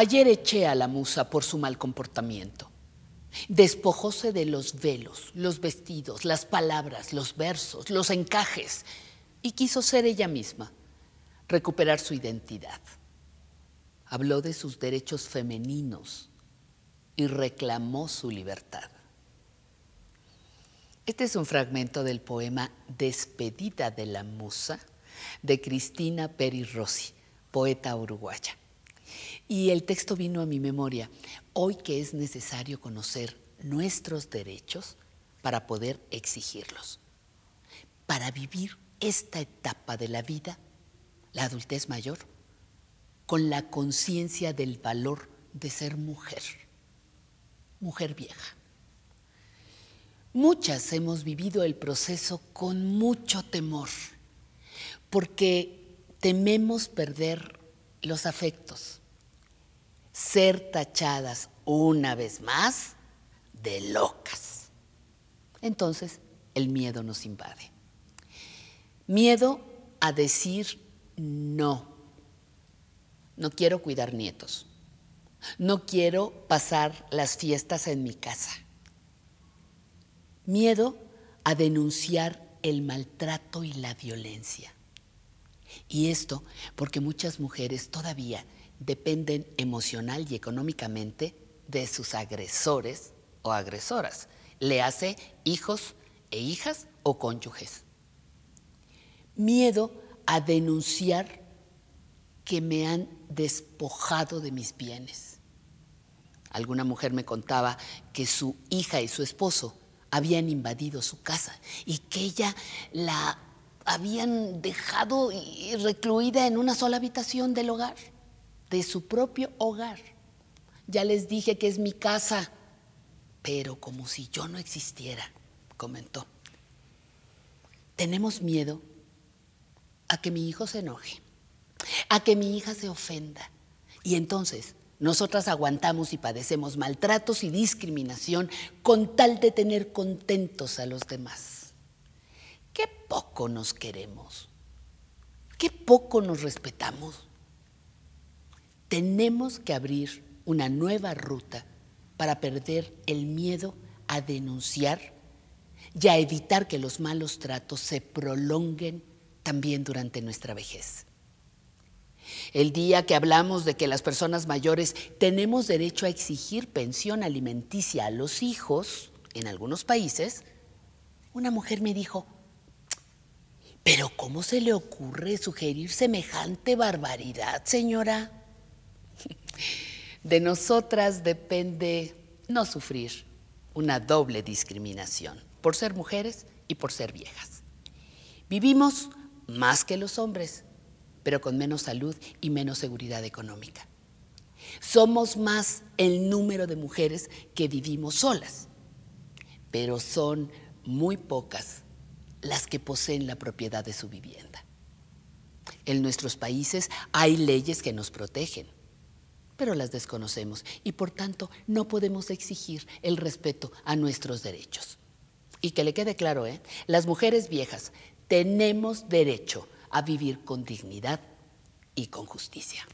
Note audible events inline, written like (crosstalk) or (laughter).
Ayer eché a la musa por su mal comportamiento. Despojóse de los velos, los vestidos, las palabras, los versos, los encajes, y quiso ser ella misma, recuperar su identidad. Habló de sus derechos femeninos y reclamó su libertad. Este es un fragmento del poema Despedida de la Musa de Cristina Peri Rossi, poeta uruguaya. Y el texto vino a mi memoria. Hoy que es necesario conocer nuestros derechos para poder exigirlos, para vivir esta etapa de la vida, la adultez mayor, con la conciencia del valor de ser mujer, mujer vieja. Muchas hemos vivido el proceso con mucho temor, porque tememos perder los afectos, ser tachadas una vez más de locas. Entonces, el miedo nos invade. Miedo a decir no. No quiero cuidar nietos. No quiero pasar las fiestas en mi casa. Miedo a denunciar el maltrato y la violencia. Y esto porque muchas mujeres todavía dependen emocional y económicamente de sus agresores o agresoras. Le hace hijos e hijas o cónyuges. Miedo a denunciar que me han despojado de mis bienes. Alguna mujer me contaba que su hija y su esposo habían invadido su casa y que ella la habían dejado recluida en una sola habitación del hogar, de su propio hogar. Ya les dije que es mi casa, pero como si yo no existiera, comentó. Tenemos miedo a que mi hijo se enoje, a que mi hija se ofenda. Y entonces nosotras aguantamos y padecemos maltratos y discriminación con tal de tener contentos a los demás. Qué poco nos queremos. Qué poco nos respetamos. Tenemos que abrir una nueva ruta para perder el miedo a denunciar y a evitar que los malos tratos se prolonguen también durante nuestra vejez. El día que hablamos de que las personas mayores tenemos derecho a exigir pensión alimenticia a los hijos, en algunos países, una mujer me dijo, pero ¿cómo se le ocurre sugerir semejante barbaridad, señora? (laughs) De nosotras depende no sufrir una doble discriminación, por ser mujeres y por ser viejas. Vivimos más que los hombres, pero con menos salud y menos seguridad económica. Somos más el número de mujeres que vivimos solas, pero son muy pocas las que poseen la propiedad de su vivienda. En nuestros países hay leyes que nos protegen, pero las desconocemos y por tanto no podemos exigir el respeto a nuestros derechos. Y que le quede claro, ¿eh? las mujeres viejas tenemos derecho a vivir con dignidad y con justicia.